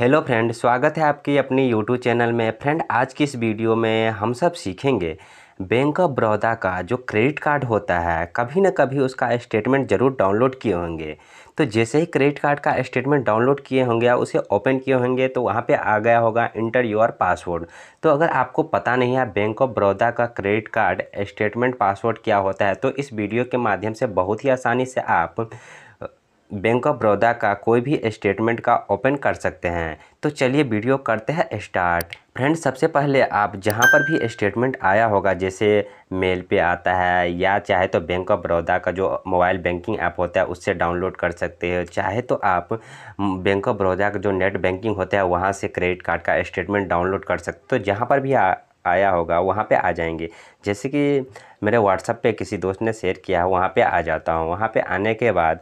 hello friend स्वागत है आपकी अपनी यूट्यूब चैनल में फ्रेंड आज की इस वीडियो में हम सब सीखेंगे बैंक ऑफ बड़ौदा का जो क्रेडिट कार्ड होता है कभी ना कभी उसका स्टेटमेंट ज़रूर डाउनलोड किए होंगे तो जैसे ही क्रेडिट कार्ड का स्टेटमेंट डाउनलोड किए होंगे या उसे ओपन किए होंगे तो वहाँ पे आ गया होगा इंटर योर पासवर्ड तो अगर आपको पता नहीं है बैंक ऑफ बड़ौदा का क्रेडिट कार्ड स्टेटमेंट पासवर्ड क्या होता है तो इस वीडियो के माध्यम से बहुत ही आसानी से आप बैंक ऑफ बड़ौदा का कोई भी स्टेटमेंट का ओपन कर सकते हैं तो चलिए वीडियो करते हैं स्टार्ट फ्रेंड सबसे पहले आप जहाँ पर भी स्टेटमेंट आया होगा जैसे मेल पे आता है या चाहे तो बैंक ऑफ बड़ौदा का जो मोबाइल बैंकिंग ऐप होता है उससे डाउनलोड कर सकते हो चाहे तो आप बैंक ऑफ बड़ौदा का जो नेट बैंकिंग होता है वहाँ से क्रेडिट कार्ड का स्टेटमेंट डाउनलोड कर सकते तो जहाँ पर भी आ, आया होगा वहाँ पे आ जाएंगे जैसे कि मेरे व्हाट्सएप पे किसी दोस्त ने शेयर किया है वहाँ पे आ जाता हूँ वहाँ पे आने के बाद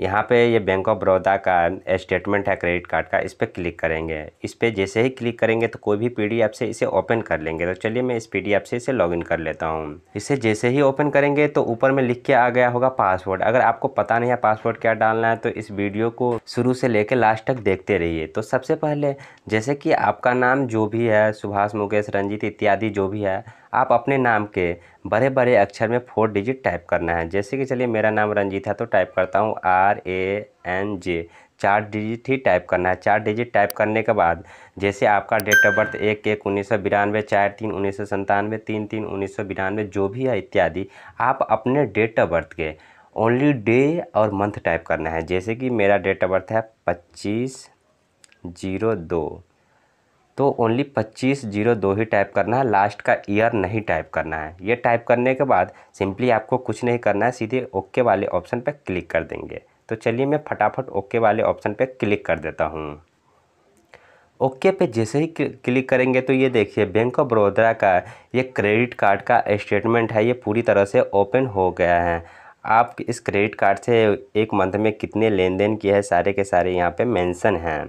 यहाँ पे ये बैंक ऑफ बड़ौदा का स्टेटमेंट है क्रेडिट कार्ड का इस पर क्लिक करेंगे इस पर जैसे ही क्लिक करेंगे तो कोई भी पी से इसे ओपन कर लेंगे तो चलिए मैं इस पीडीएफ से इसे लॉगिन कर लेता हूँ इसे जैसे ही ओपन करेंगे तो ऊपर में लिख के आ गया होगा पासवर्ड अगर आपको पता नहीं है पासवर्ड क्या डालना है तो इस वीडियो को शुरू से लेकर लास्ट तक देखते रहिए तो सबसे पहले जैसे कि आपका नाम जो भी है सुभाष मुकेश रंजीत इत्यादि जो भी है आप अपने नाम के बड़े बड़े अक्षर में फोर डिजिट टाइप करना है जैसे कि चलिए मेरा नाम रंजीत है तो टाइप करता हूँ आर ए एन जे चार डिजिट ही टाइप करना है चार डिजिट टाइप करने के बाद जैसे आपका डेट ऑफ बर्थ एक एक उन्नीस सौ बिरानवे चार तीन उन्नीस सौ संतानवे तीन तीन उन्नीस सौ बिरानवे जो भी है इत्यादि आप अपने डेट ऑफ बर्थ के ओनली डे और मंथ टाइप करना है जैसे कि मेरा डेट ऑफ बर्थ है पच्चीस जीरो दो तो ओनली पच्चीस जीरो दो ही टाइप करना है लास्ट का ईयर नहीं टाइप करना है ये टाइप करने के बाद सिंपली आपको कुछ नहीं करना है सीधे ओके वाले ऑप्शन पर क्लिक कर देंगे तो चलिए मैं फटाफट ओके वाले ऑप्शन पर क्लिक कर देता हूँ ओके पे जैसे ही क्लिक करेंगे तो ये देखिए बैंक ऑफ बड़ौदा का ये क्रेडिट कार्ड का स्टेटमेंट है ये पूरी तरह से ओपन हो गया है आप इस क्रेडिट कार्ड से एक मंथ में कितने लेन देन किए हैं सारे के सारे यहाँ पे मेंशन हैं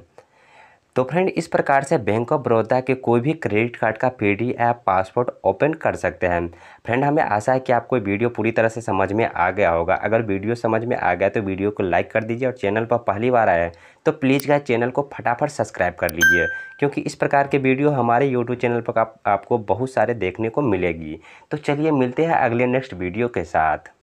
तो फ्रेंड इस प्रकार से बैंक ऑफ बड़ौदा के कोई भी क्रेडिट कार्ड का पी ऐप पासवर्ड ओपन कर सकते हैं फ्रेंड हमें आशा है कि आपको वीडियो पूरी तरह से समझ में आ गया होगा अगर वीडियो समझ में आ गया तो वीडियो को लाइक कर दीजिए और चैनल पर पहली बार आए तो प्लीज़ गए चैनल को फटाफट सब्सक्राइब कर लीजिए क्योंकि इस प्रकार के वीडियो हमारे यूट्यूब चैनल पर आप, आपको बहुत सारे देखने को मिलेगी तो चलिए मिलते हैं अगले नेक्स्ट वीडियो के साथ